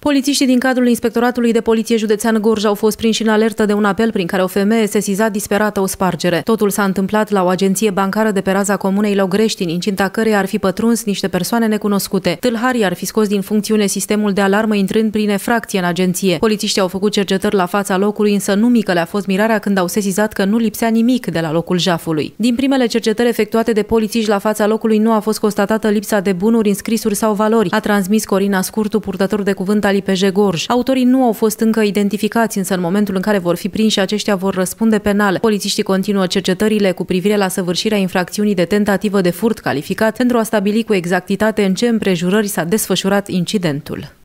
Polițiștii din cadrul Inspectoratului de Poliție Județean Gorj au fost prinși în alertă de un apel prin care o femeie sesiza disperată o spargere. Totul s-a întâmplat la o agenție bancară de pe raza comunei Logrești, în incinta căreia ar fi pătruns niște persoane necunoscute. Tâlharii ar fi scos din funcțiune sistemul de alarmă intrând prin efracție în agenție. Polițiștii au făcut cercetări la fața locului, însă nu mică le-a fost mirarea când au sesizat că nu lipsea nimic de la locul jafului. Din primele cercetări efectuate de polițiști la fața locului nu a fost constatată lipsa de bunuri, înscrisuri sau valori, a transmis Corina Scurtu, purtător de cuvânt Salii pe Jegorj. Autorii nu au fost încă identificați, însă în momentul în care vor fi prinși, aceștia vor răspunde penal. Polițiștii continuă cercetările cu privire la săvârșirea infracțiunii de tentativă de furt calificat pentru a stabili cu exactitate în ce împrejurări s-a desfășurat incidentul.